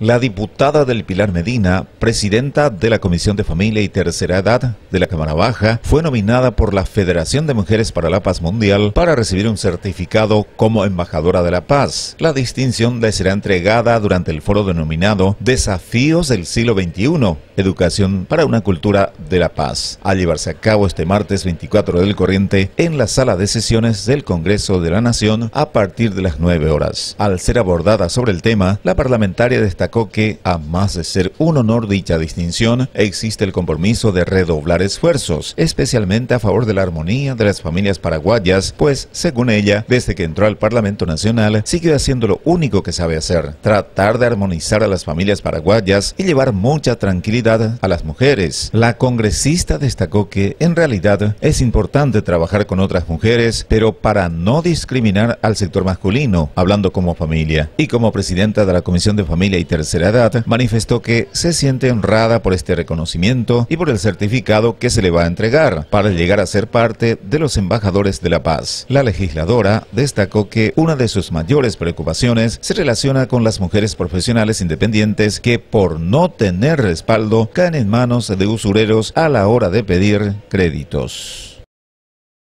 La diputada del Pilar Medina, presidenta de la Comisión de Familia y Tercera Edad de la Cámara Baja, fue nominada por la Federación de Mujeres para la Paz Mundial para recibir un certificado como embajadora de la paz. La distinción le será entregada durante el foro denominado Desafíos del siglo XXI, Educación para una Cultura de la Paz, a llevarse a cabo este martes 24 del corriente en la sala de sesiones del Congreso de la Nación a partir de las 9 horas. Al ser abordada sobre el tema, la parlamentaria esta destacó que, a más de ser un honor dicha distinción, existe el compromiso de redoblar esfuerzos, especialmente a favor de la armonía de las familias paraguayas, pues, según ella, desde que entró al Parlamento Nacional, sigue haciendo lo único que sabe hacer, tratar de armonizar a las familias paraguayas y llevar mucha tranquilidad a las mujeres. La congresista destacó que, en realidad, es importante trabajar con otras mujeres, pero para no discriminar al sector masculino, hablando como familia. Y como presidenta de la Comisión de Familia y tercera edad, manifestó que se siente honrada por este reconocimiento y por el certificado que se le va a entregar para llegar a ser parte de los embajadores de la paz. La legisladora destacó que una de sus mayores preocupaciones se relaciona con las mujeres profesionales independientes que por no tener respaldo caen en manos de usureros a la hora de pedir créditos.